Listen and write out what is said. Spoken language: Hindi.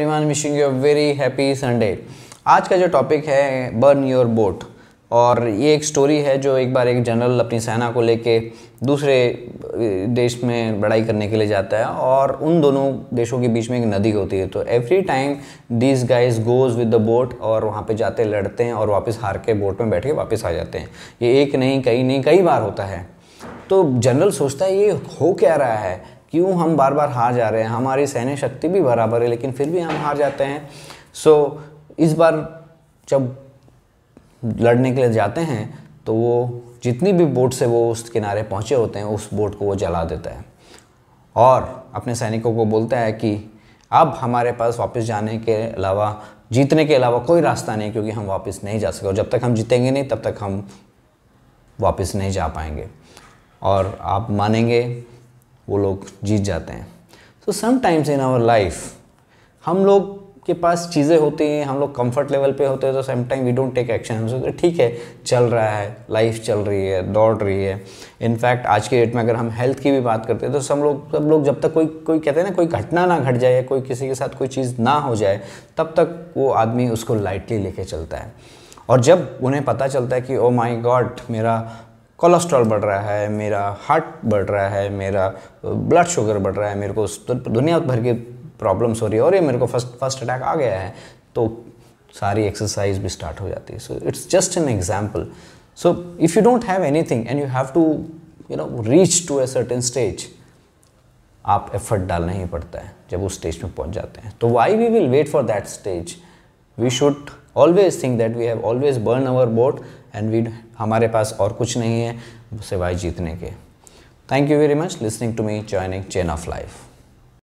everyone wishing you very happy Sunday आज का जो टॉपिक है बर्न योर बोट और ये एक स्टोरी है जो एक बार एक जनरल अपनी सेना को लेके दूसरे देश में लड़ाई करने के लिए जाता है और उन दोनों देशों के बीच में एक नदी होती है तो every time this guys goes with the boat और वहाँ पे जाते लड़ते हैं और वापस हार के बोट में बैठ के वापस आ जाते हैं ये एक नहीं कई नहीं कई बार होता है तो जनरल सोचता है ये हो क्या रहा है क्यों हम बार बार हार जा रहे हैं हमारी सहने शक्ति भी बराबर है लेकिन फिर भी हम हार जाते हैं सो so, इस बार जब लड़ने के लिए जाते हैं तो वो जितनी भी बोट से वो उस किनारे पहुँचे होते हैं उस बोट को वो जला देता है और अपने सैनिकों को बोलता है कि अब हमारे पास वापस जाने के अलावा जीतने के अलावा कोई रास्ता नहीं क्योंकि हम वापस नहीं जा सके और जब तक हम जीतेंगे नहीं तब तक हम वापस नहीं जा पाएंगे और आप मानेंगे वो लोग जीत जाते हैं so sometimes in our life हम लोग के पास चीज़ें होती हैं हम लोग कंफर्ट लेवल पे होते हैं तो time we don't take action हम सोचते ठीक है चल रहा है लाइफ चल रही है दौड़ रही है इनफैक्ट आज के डेट में अगर हम हेल्थ की भी बात करते हैं तो सब लोग सब लोग जब तक कोई कोई कहते हैं ना कोई घटना ना घट जाए कोई किसी के साथ कोई चीज़ ना हो जाए तब तक वो आदमी उसको लाइटली लेके चलता है और जब उन्हें पता चलता है कि ओ माई गॉड मेरा कोलेस्ट्रॉल बढ़ रहा है मेरा हार्ट बढ़ रहा है मेरा ब्लड शुगर बढ़ रहा है मेरे को दुनिया भर की प्रॉब्लम्स हो रही है और ये मेरे को फर्स्ट फर्स्ट अटैक आ गया है तो सारी एक्सरसाइज भी स्टार्ट हो जाती है so it's just an example so if you don't have anything and you have to you know reach to a certain stage आप एफर्ट डालना ही पड़ता है जब उस स्टेज में पहुंच जाते हैं तो why we will wait for that stage we should always think that we have always burn our boat and we हमारे पास और कुछ नहीं है सिवाय जीतने के thank you very much listening to me joining chain of life